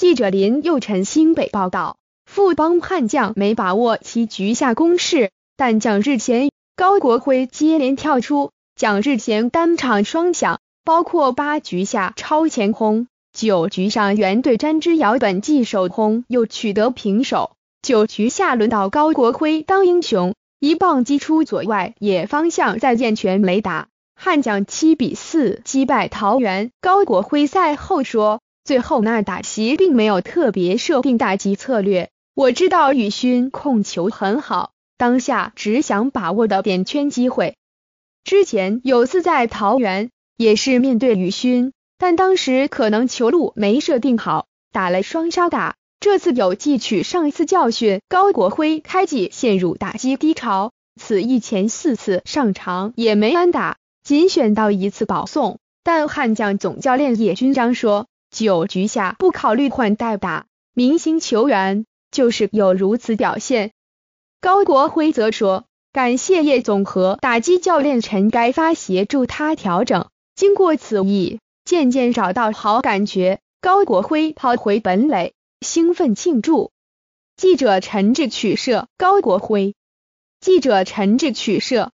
记者林佑晨新北报道，富邦悍将没把握其局下攻势，但蒋志贤、高国辉接连跳出，蒋志贤单场双响，包括八局下超前轰，九局上原队詹之遥本季首轰又取得平手，九局下轮到高国辉当英雄，一棒击出左外野方向再见全雷打，悍将七比四击败桃园。高国辉赛后说。最后那打席并没有特别设定打击策略，我知道宇勋控球很好，当下只想把握的点圈机会。之前有次在桃园也是面对宇勋，但当时可能球路没设定好，打了双杀打。这次有记取上一次教训，高国辉开季陷入打击低潮，此役前四次上场也没安打，仅选到一次保送。但悍将总教练叶军章说。九局下不考虑换代打明星球员，就是有如此表现。高国辉则说：“感谢叶总和打击教练陈该发协助他调整，经过此役渐渐找到好感觉。”高国辉跑回本垒，兴奋庆祝。记者陈志取摄，高国辉。记者陈志取摄。